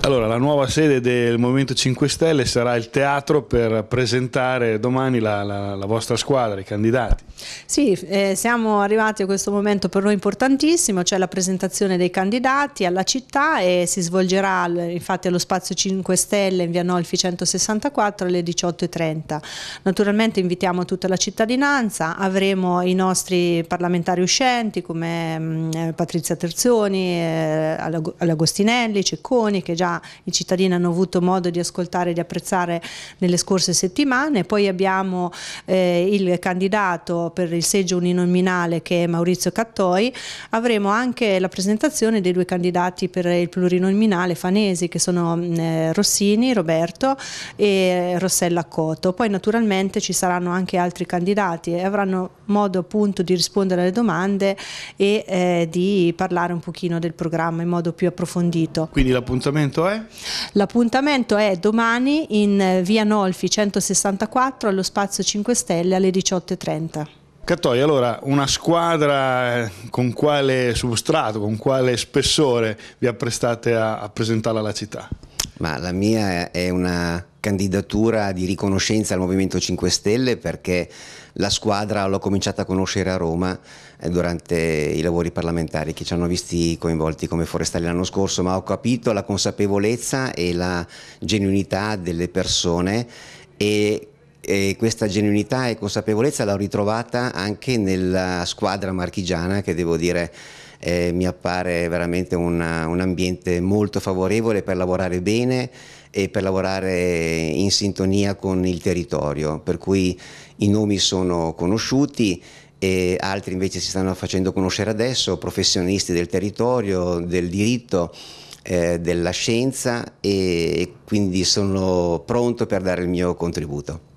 Allora, la nuova sede del Movimento 5 Stelle sarà il teatro per presentare domani la, la, la vostra squadra, i candidati. Sì, eh, siamo arrivati a questo momento per noi importantissimo, cioè la presentazione dei candidati alla città e si svolgerà infatti allo Spazio 5 Stelle in via Nolfi 164 alle 18.30. Naturalmente invitiamo tutta la cittadinanza, avremo i nostri parlamentari uscenti come mm, eh, Patrizia Terzoni, eh, Agostinelli, Cecconi che già i cittadini hanno avuto modo di ascoltare e di apprezzare nelle scorse settimane, poi abbiamo eh, il candidato per il seggio uninominale che è Maurizio Cattoi, avremo anche la presentazione dei due candidati per il plurinominale fanesi che sono mm, eh, Rossini, Roberto e Rossella Coto, poi naturalmente ci saranno anche altri candidati e avranno modo appunto di rispondere alle domande e eh, di parlare un pochino del programma in modo più approfondito. Certo. Quindi l'appuntamento è? L'appuntamento è domani in eh, via Nolfi 164 allo Spazio 5 Stelle alle 18.30. Cattoi, allora una squadra eh, con quale substrato, con quale spessore vi apprestate a, a presentarla alla città? Ma la mia è una candidatura di riconoscenza al Movimento 5 Stelle perché la squadra l'ho cominciata a conoscere a Roma eh, durante i lavori parlamentari che ci hanno visti coinvolti come forestali l'anno scorso, ma ho capito la consapevolezza e la genuinità delle persone e e questa genuinità e consapevolezza l'ho ritrovata anche nella squadra marchigiana che devo dire eh, mi appare veramente una, un ambiente molto favorevole per lavorare bene, e per lavorare in sintonia con il territorio, per cui i nomi sono conosciuti e altri invece si stanno facendo conoscere adesso, professionisti del territorio, del diritto, eh, della scienza e quindi sono pronto per dare il mio contributo.